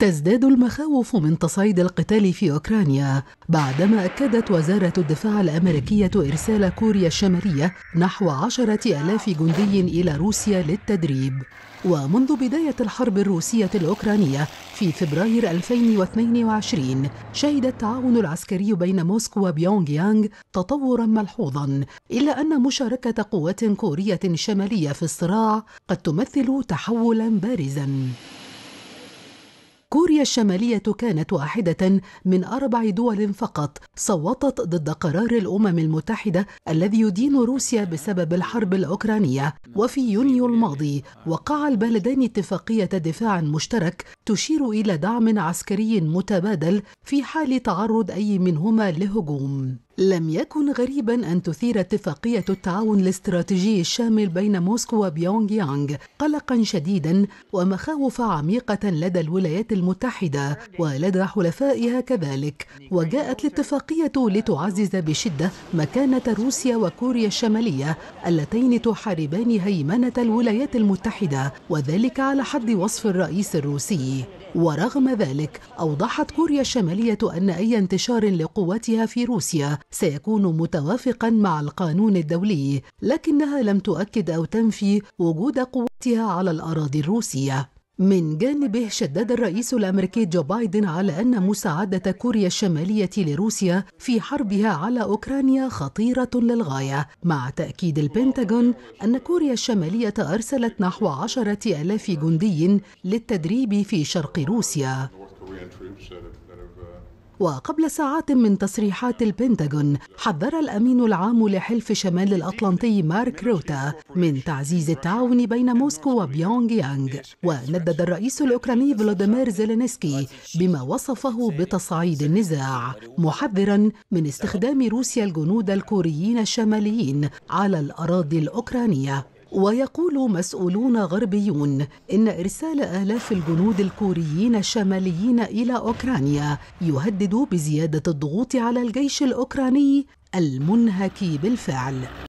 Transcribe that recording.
تزداد المخاوف من تصعيد القتال في أوكرانيا بعدما أكدت وزارة الدفاع الأمريكية إرسال كوريا الشمالية نحو عشرة ألاف جندي إلى روسيا للتدريب ومنذ بداية الحرب الروسية الأوكرانية في فبراير 2022 شهد التعاون العسكري بين موسكو وبيونغ يانغ تطورا ملحوظا إلا أن مشاركة قوات كورية شمالية في الصراع قد تمثل تحولا بارزا كوريا الشمالية كانت واحدة من أربع دول فقط صوتت ضد قرار الأمم المتحدة الذي يدين روسيا بسبب الحرب الأوكرانية وفي يونيو الماضي وقع البلدان اتفاقية دفاع مشترك تشير إلى دعم عسكري متبادل في حال تعرض أي منهما لهجوم. لم يكن غريبا أن تثير اتفاقية التعاون الاستراتيجي الشامل بين موسكو وبيونغ يانغ قلقا شديدا ومخاوف عميقة لدى الولايات المتحدة ولدى حلفائها كذلك وجاءت الاتفاقية لتعزز بشدة مكانة روسيا وكوريا الشمالية اللتين تحاربان هيمنة الولايات المتحدة وذلك على حد وصف الرئيس الروسي فيه ورغم ذلك أوضحت كوريا الشمالية أن أي انتشار لقواتها في روسيا سيكون متوافقا مع القانون الدولي لكنها لم تؤكد أو تنفي وجود قواتها على الأراضي الروسية من جانبه شدد الرئيس الامريكي جو بايدن على ان مساعده كوريا الشماليه لروسيا في حربها على اوكرانيا خطيره للغايه مع تاكيد البنتاغون ان كوريا الشماليه ارسلت نحو عشره الاف جندي للتدريب في شرق روسيا وقبل ساعات من تصريحات البنتاغون حذر الامين العام لحلف شمال الاطلنطي مارك روتا من تعزيز التعاون بين موسكو وبيونغ يانغ وندد الرئيس الاوكراني فلاديمير زيلينسكي بما وصفه بتصعيد النزاع محذرا من استخدام روسيا الجنود الكوريين الشماليين على الاراضي الاوكرانيه ويقول مسؤولون غربيون إن إرسال آلاف الجنود الكوريين الشماليين إلى أوكرانيا يهدد بزيادة الضغوط على الجيش الأوكراني المنهك بالفعل